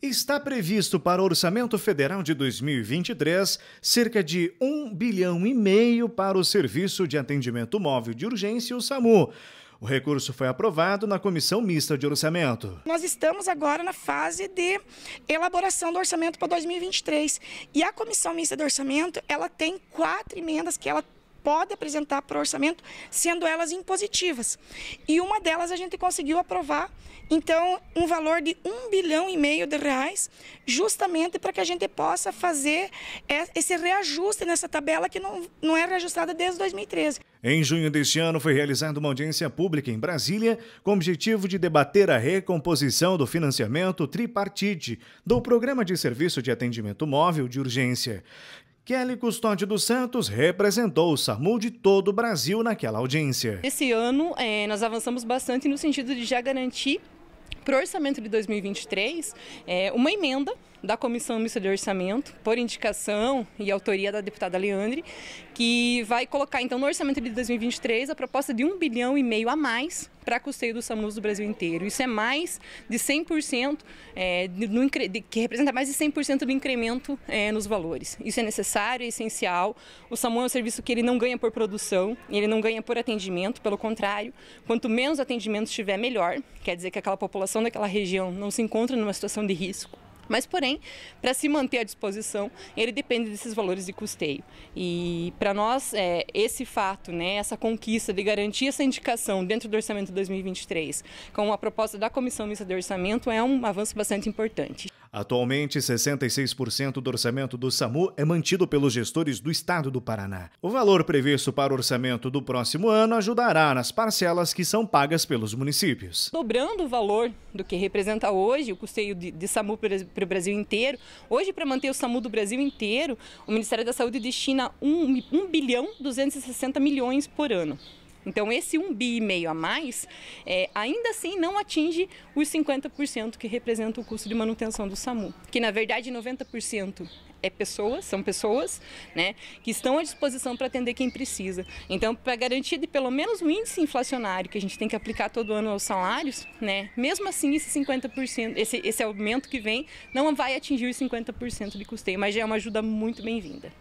Está previsto para o orçamento federal de 2023 cerca de 1 bilhão e meio para o serviço de atendimento móvel de urgência, o SAMU. O recurso foi aprovado na comissão mista de orçamento. Nós estamos agora na fase de elaboração do orçamento para 2023 e a comissão mista de orçamento ela tem quatro emendas que ela pode apresentar para o orçamento, sendo elas impositivas. E uma delas a gente conseguiu aprovar, então, um valor de um bilhão e meio de reais, justamente para que a gente possa fazer é, esse reajuste nessa tabela que não, não é reajustada desde 2013. Em junho deste ano, foi realizada uma audiência pública em Brasília com o objetivo de debater a recomposição do financiamento tripartite do Programa de Serviço de Atendimento Móvel de Urgência. Kelly Custódio dos Santos representou o SAMU de todo o Brasil naquela audiência. Esse ano, é, nós avançamos bastante no sentido de já garantir para o orçamento de 2023 é, uma emenda da Comissão Mista de Orçamento, por indicação e autoria da deputada Leandre, que vai colocar então no orçamento de 2023 a proposta de um bilhão e meio a mais para custeio do SAMUS do Brasil inteiro. Isso é mais de 100%, é, no, de, que representa mais de 100% do incremento é, nos valores. Isso é necessário, é essencial. O SAMU é um serviço que ele não ganha por produção, ele não ganha por atendimento, pelo contrário, quanto menos atendimento tiver, melhor. Quer dizer que aquela população população daquela região não se encontra numa situação de risco. Mas, porém, para se manter à disposição, ele depende desses valores de custeio. E para nós, é, esse fato, né, essa conquista de garantir essa indicação dentro do orçamento 2023, com a proposta da Comissão Mista de Orçamento, é um avanço bastante importante. Atualmente, 66% do orçamento do SAMU é mantido pelos gestores do Estado do Paraná. O valor previsto para o orçamento do próximo ano ajudará nas parcelas que são pagas pelos municípios. Dobrando o valor do que representa hoje o custeio de, de SAMU para o Brasil inteiro, hoje, para manter o SAMU do Brasil inteiro, o Ministério da Saúde destina 1, 1 bilhão 260 milhões por ano. Então, esse um bi e meio a mais, é, ainda assim não atinge os 50% que representa o custo de manutenção do SAMU, que na verdade 90% é pessoas, são pessoas, né, que estão à disposição para atender quem precisa. Então, para garantir de pelo menos o um índice inflacionário que a gente tem que aplicar todo ano aos salários, né, mesmo assim esse 50%, esse, esse aumento que vem não vai atingir os 50% de custeio, mas já é uma ajuda muito bem-vinda.